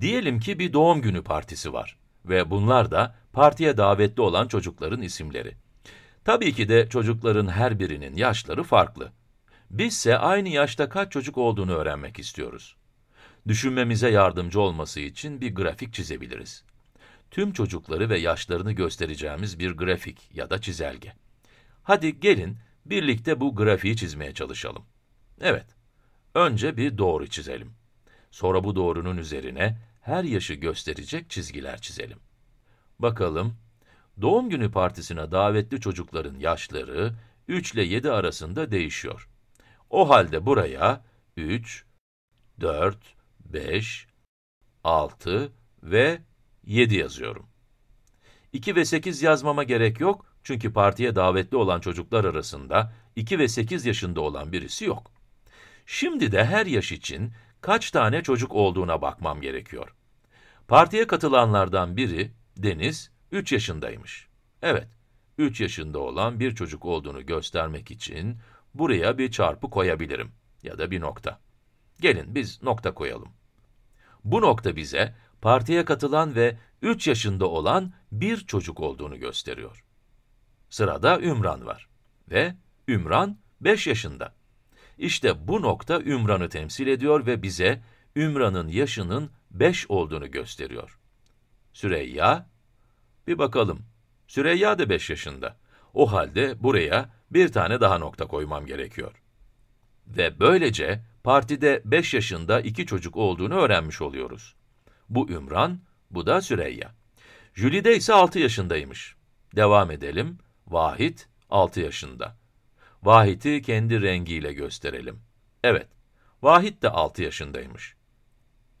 Diyelim ki bir doğum günü partisi var ve bunlar da partiye davetli olan çocukların isimleri. Tabii ki de çocukların her birinin yaşları farklı. Bizse aynı yaşta kaç çocuk olduğunu öğrenmek istiyoruz. Düşünmemize yardımcı olması için bir grafik çizebiliriz. Tüm çocukları ve yaşlarını göstereceğimiz bir grafik ya da çizelge. Hadi gelin birlikte bu grafiği çizmeye çalışalım. Evet, önce bir doğru çizelim. Sonra bu doğrunun üzerine her yaşı gösterecek çizgiler çizelim. Bakalım, doğum günü partisine davetli çocukların yaşları 3 ile 7 arasında değişiyor. O halde buraya 3, 4, 5, 6 ve 7 yazıyorum. 2 ve 8 yazmama gerek yok çünkü partiye davetli olan çocuklar arasında 2 ve 8 yaşında olan birisi yok. Şimdi de her yaş için kaç tane çocuk olduğuna bakmam gerekiyor. Partiye katılanlardan biri, Deniz, 3 yaşındaymış. Evet, 3 yaşında olan bir çocuk olduğunu göstermek için buraya bir çarpı koyabilirim ya da bir nokta. Gelin biz nokta koyalım. Bu nokta bize partiye katılan ve 3 yaşında olan bir çocuk olduğunu gösteriyor. Sırada Ümran var ve Ümran 5 yaşında. İşte bu nokta Ümran'ı temsil ediyor ve bize Ümran'ın yaşının 5 olduğunu gösteriyor. Süreyya, bir bakalım. Süreyya da 5 yaşında. O halde buraya bir tane daha nokta koymam gerekiyor. Ve böylece partide 5 yaşında iki çocuk olduğunu öğrenmiş oluyoruz. Bu Ümran, bu da Süreyya. Jülide ise 6 yaşındaymış. Devam edelim. Vahit 6 yaşında. Vahit'i kendi rengiyle gösterelim. Evet, Vahit de 6 yaşındaymış.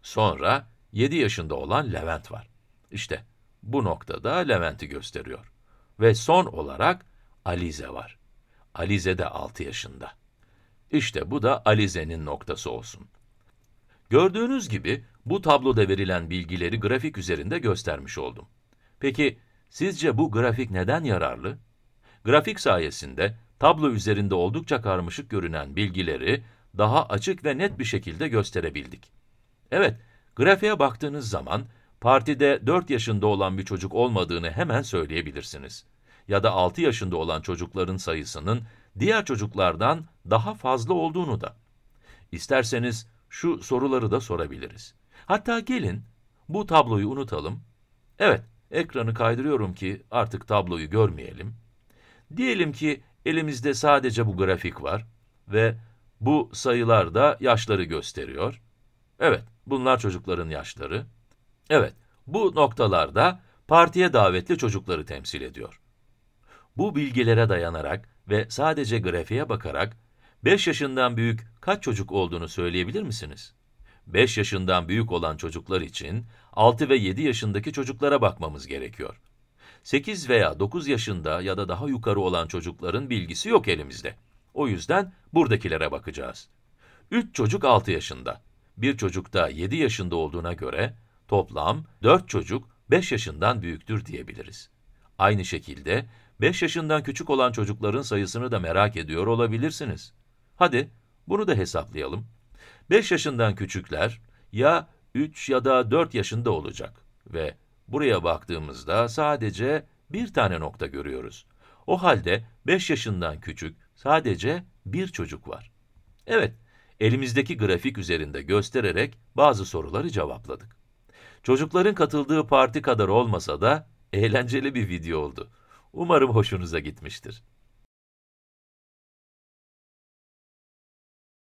Sonra 7 yaşında olan Levent var. İşte bu noktada Levent'i gösteriyor. Ve son olarak Alize var. Alize de 6 yaşında. İşte bu da Alize'nin noktası olsun. Gördüğünüz gibi bu tabloda verilen bilgileri grafik üzerinde göstermiş oldum. Peki sizce bu grafik neden yararlı? Grafik sayesinde tablo üzerinde oldukça karmaşık görünen bilgileri daha açık ve net bir şekilde gösterebildik. Evet, grafiğe baktığınız zaman partide 4 yaşında olan bir çocuk olmadığını hemen söyleyebilirsiniz. Ya da 6 yaşında olan çocukların sayısının diğer çocuklardan daha fazla olduğunu da. İsterseniz şu soruları da sorabiliriz. Hatta gelin bu tabloyu unutalım. Evet, ekranı kaydırıyorum ki artık tabloyu görmeyelim. Diyelim ki Elimizde sadece bu grafik var ve bu sayılar da yaşları gösteriyor. Evet, bunlar çocukların yaşları. Evet, bu noktalarda partiye davetli çocukları temsil ediyor. Bu bilgilere dayanarak ve sadece grafiğe bakarak 5 yaşından büyük kaç çocuk olduğunu söyleyebilir misiniz? 5 yaşından büyük olan çocuklar için 6 ve 7 yaşındaki çocuklara bakmamız gerekiyor. 8 veya 9 yaşında ya da daha yukarı olan çocukların bilgisi yok elimizde. O yüzden buradakilere bakacağız. 3 çocuk 6 yaşında, bir çocuk da 7 yaşında olduğuna göre toplam 4 çocuk 5 yaşından büyüktür diyebiliriz. Aynı şekilde 5 yaşından küçük olan çocukların sayısını da merak ediyor olabilirsiniz. Hadi bunu da hesaplayalım. 5 yaşından küçükler ya 3 ya da 4 yaşında olacak ve Buraya baktığımızda sadece bir tane nokta görüyoruz. O halde 5 yaşından küçük sadece bir çocuk var. Evet, elimizdeki grafik üzerinde göstererek bazı soruları cevapladık. Çocukların katıldığı parti kadar olmasa da eğlenceli bir video oldu. Umarım hoşunuza gitmiştir.